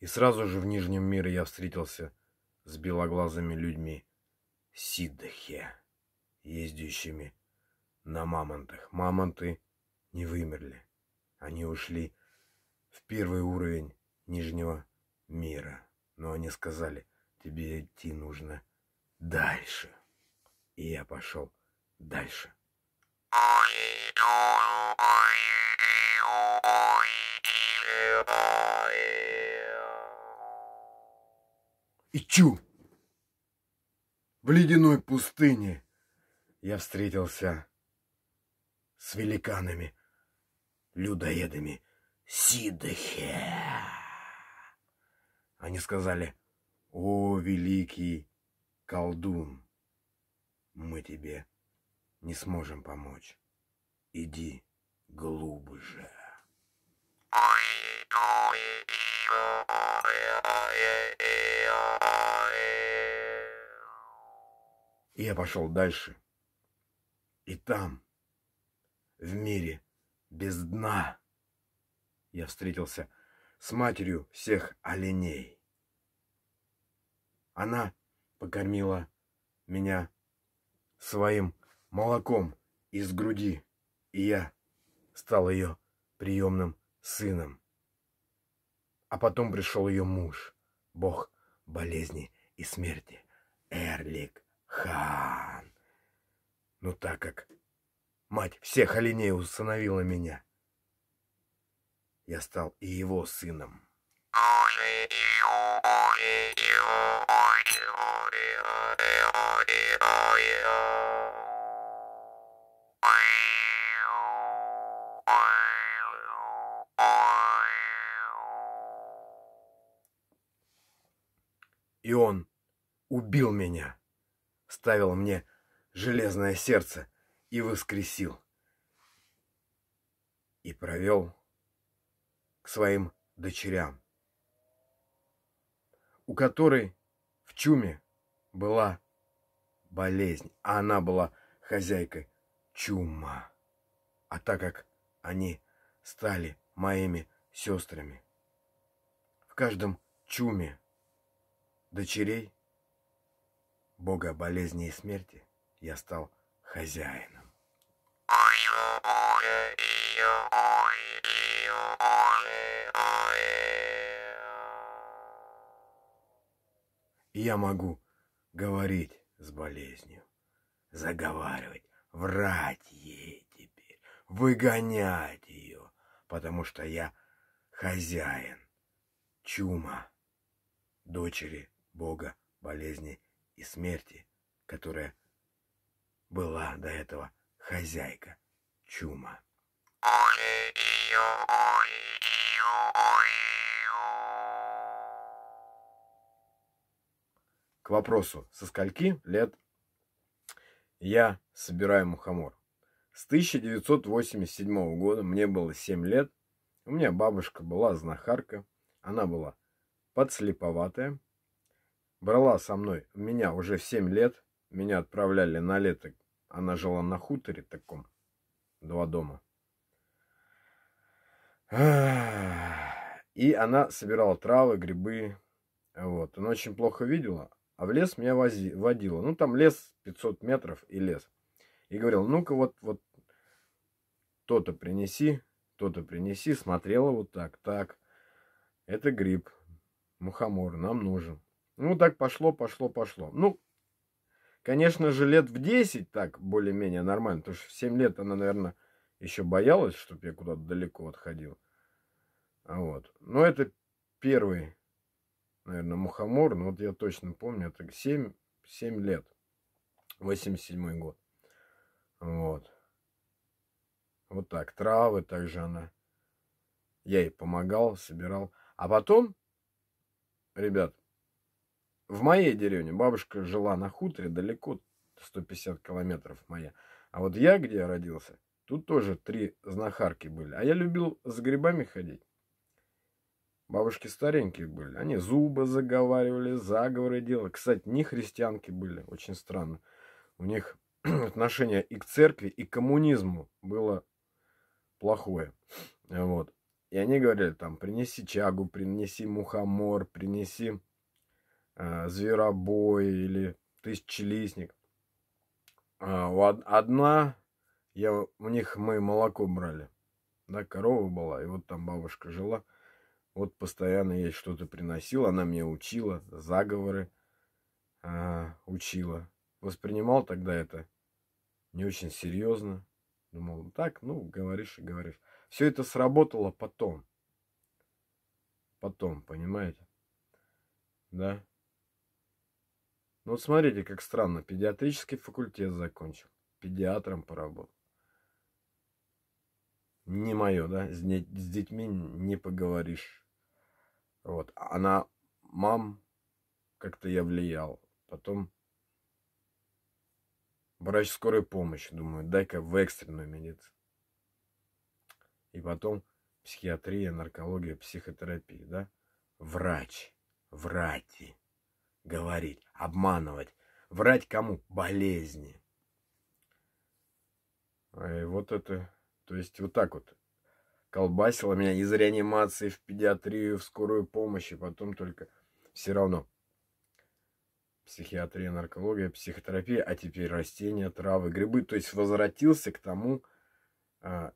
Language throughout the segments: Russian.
И сразу же в Нижнем мире я встретился с белоглазыми людьми Сиддахе, ездящими на мамонтах. Мамонты не вымерли. Они ушли в первый уровень Нижнего мира. Но они сказали, тебе идти нужно дальше. И я пошел дальше. И чу! В ледяной пустыне я встретился с великанами, людоедами Сидахе. Они сказали, о, великий колдун, мы тебе не сможем помочь. Иди глубже. И я пошел дальше. И там, в мире без дна, я встретился с матерью всех оленей. Она покормила меня своим молоком из груди, и я стал ее приемным сыном. А потом пришел ее муж, бог болезни и смерти, Эрлик Хан. Но так как мать всех оленей установила меня, я стал и его сыном. и он убил меня, ставил мне железное сердце и воскресил. И провел к своим дочерям, у которой в чуме была болезнь, а она была хозяйкой чума. А так как они стали моими сестрами, в каждом чуме дочерей, бога болезни и смерти, я стал хозяином. я могу говорить с болезнью, заговаривать, врать ей теперь, выгонять ее, потому что я хозяин, чума, дочери Бога, болезни и смерти, которая была до этого хозяйка чума. К вопросу, со скольки лет я собираю мухомор? С 1987 года мне было 7 лет. У меня бабушка была знахарка. Она была подслеповатая, брала со мной меня уже в 7 лет. Меня отправляли на лето. Она жила на хуторе таком. Два дома. И она собирала травы, грибы. Вот. Она очень плохо видела. А в лес меня вози, водила. Ну, там лес 500 метров и лес. И говорил, ну-ка вот, вот то-то принеси, то-то принеси. Смотрела вот так, так. Это гриб. Мухомор нам нужен. Ну, так пошло, пошло, пошло. Ну, конечно же, лет в 10 так более-менее нормально. Потому что в 7 лет она, наверное, еще боялась, чтобы я куда-то далеко отходил. А вот. Но это первый, наверное, мухомор. Но вот я точно помню, это 7, 7 лет. 87 год. Вот. Вот так. Травы также она. Я ей помогал, собирал. А потом, ребят, в моей деревне бабушка жила на хуторе далеко 150 километров моя. А вот я, где я родился, тут тоже три знахарки были. А я любил с грибами ходить. Бабушки старенькие были. Они зубы заговаривали, заговоры делали. Кстати, не христианки были. Очень странно. У них отношение и к церкви, и к коммунизму было плохое. Вот. И они говорили там, принеси чагу, принеси мухомор, принеси Э, зверобой или тысячелистник. А, одна, я, у них мы молоко брали, да, корова была, и вот там бабушка жила. Вот постоянно я что-то приносила, она меня учила, заговоры а, учила. Воспринимал тогда это не очень серьезно. Думал, ну так, ну, говоришь и говоришь. Все это сработало потом. Потом, понимаете? Да. Ну вот смотрите, как странно. Педиатрический факультет закончил. Педиатром поработал. Не мое, да? С, не, с детьми не поговоришь. Вот. она мам как-то я влиял. Потом врач скорой помощи. Думаю, дай-ка в экстренную медицину. И потом психиатрия, наркология, психотерапия, да? Врач. врачи говорить, обманывать, врать кому? Болезни. А, и вот это, то есть вот так вот колбасило меня из реанимации в педиатрию, в скорую помощь, и потом только все равно психиатрия, наркология, психотерапия, а теперь растения, травы, грибы. То есть возвратился к тому, а,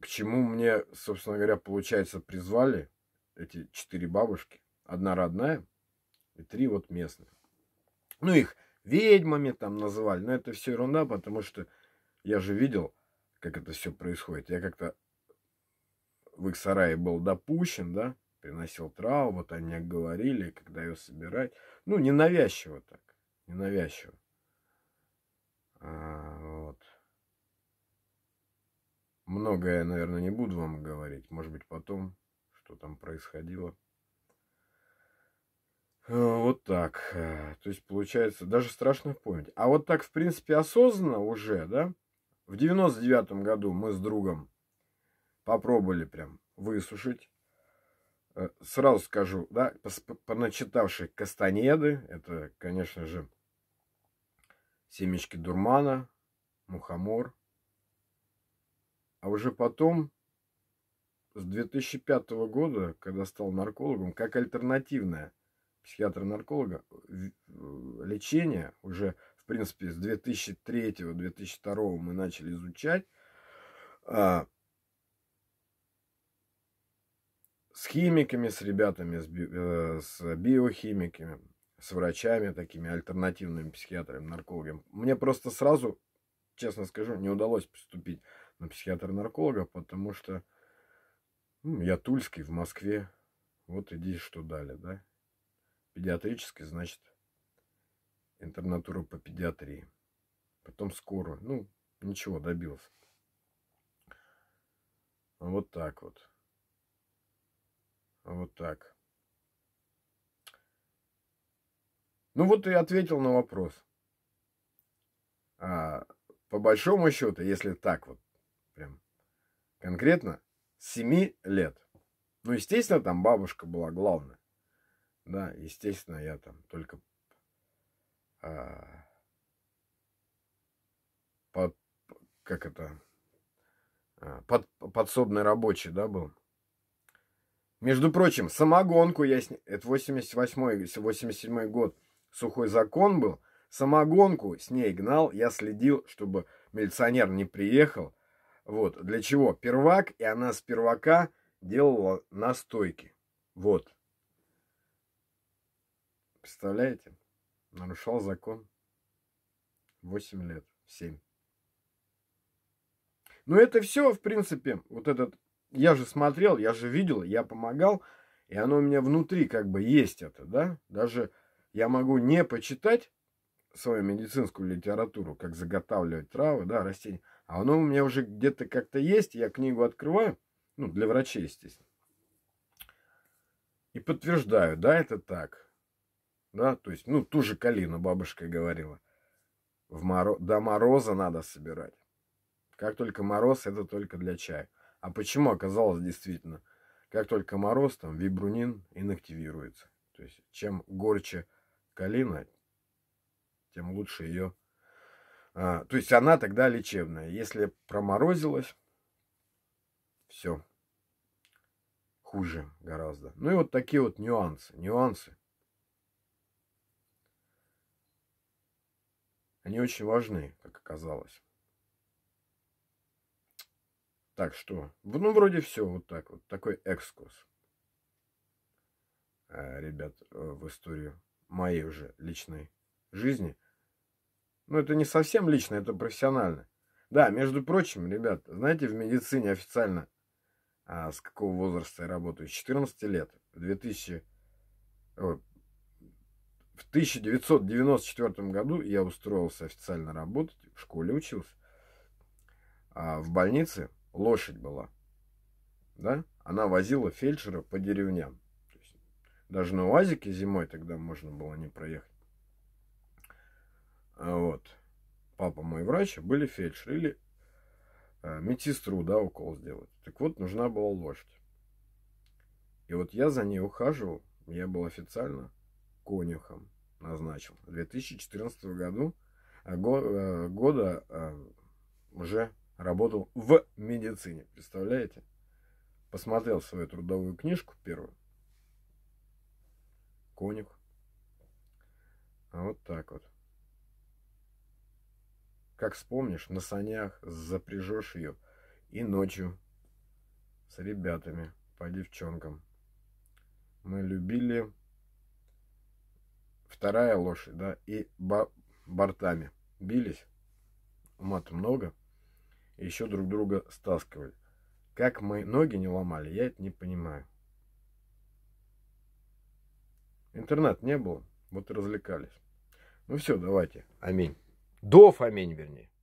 к чему мне, собственно говоря, получается, призвали эти четыре бабушки. Одна родная, и три вот местных. Ну, их ведьмами там называли, но это все ерунда, потому что я же видел, как это все происходит. Я как-то в их сарае был допущен, да, приносил траву, вот они говорили, когда ее собирать. Ну, ненавязчиво так, ненавязчиво. А, вот. Многое, наверное, не буду вам говорить. Может быть, потом, что там происходило. Э, вот так. Э, то есть, получается, даже страшно помнить. А вот так, в принципе, осознанно уже, да? В 99-м году мы с другом попробовали прям высушить. Э, сразу скажу, да, поначитавшие кастанеды, это, конечно же, семечки дурмана, мухомор. А уже потом, с 2005 года, когда стал наркологом, как альтернативная – психиатра-нарколога лечение уже, в принципе, с 2003-2002 мы начали изучать а, с химиками, с ребятами, э, с, биохимиками, с врачами, такими альтернативными психиатрами, наркологами. Мне просто сразу, честно скажу, не удалось поступить на психиатра-нарколога, потому что ну, я тульский в Москве. Вот иди что дали, да? Педиатрический, значит, интернатура по педиатрии. Потом скорую. Ну, ничего, добился. А вот так вот. А вот так. Ну вот и ответил на вопрос. А, по большому счету, если так вот, прям конкретно, 7 лет. Ну, естественно, там бабушка была главная. Да, естественно, я там только а, под, как это, а, под, подсобный рабочий, да, был. Между прочим, самогонку я снял, это 88-87 год, сухой закон был, самогонку с ней гнал, я следил, чтобы милиционер не приехал. Вот, для чего? Первак, и она с первака делала настойки. Вот. Представляете? Нарушал закон. восемь лет. семь. Но ну, это все, в принципе, вот этот... Я же смотрел, я же видел, я помогал. И оно у меня внутри как бы есть это, да? Даже я могу не почитать свою медицинскую литературу, как заготавливать травы, да, растения. А оно у меня уже где-то как-то есть. Я книгу открываю. Ну, для врачей, естественно. И подтверждаю, да, это так да, то есть, ну, ту же калину бабушка говорила. В моро... До мороза надо собирать. Как только мороз, это только для чая. А почему оказалось действительно? Как только мороз, там вибрунин инактивируется. То есть, чем горче калина, тем лучше ее. А, то есть, она тогда лечебная. Если проморозилась, все. Хуже гораздо. Ну и вот такие вот нюансы. Нюансы Они очень важны, как оказалось. Так что, ну, вроде все, вот так вот. Такой экскурс, э, ребят, э, в историю моей уже личной жизни. Но ну, это не совсем лично, это профессионально. Да, между прочим, ребят, знаете, в медицине официально а, с какого возраста я работаю? С 14 лет. В 2000... В 1994 году я устроился официально работать, в школе учился. А в больнице лошадь была. Да? Она возила фельдшера по деревням. даже на УАЗике зимой тогда можно было не проехать. А вот. Папа мой врач, а были фельдшеры или э, медсестру, да, укол сделать. Так вот, нужна была лошадь. И вот я за ней ухаживал. Я был официально конюхом назначил. В 2014 году э, э, года э, уже работал в медицине. Представляете? Посмотрел свою трудовую книжку первую. Конюх. А вот так вот. Как вспомнишь, на санях запряжешь ее и ночью с ребятами по девчонкам. Мы любили вторая лошадь, да, и бортами бились, мат много, и еще друг друга стаскивали. Как мы ноги не ломали, я это не понимаю. Интернет не было, вот и развлекались. Ну все, давайте. Аминь. до аминь, вернее.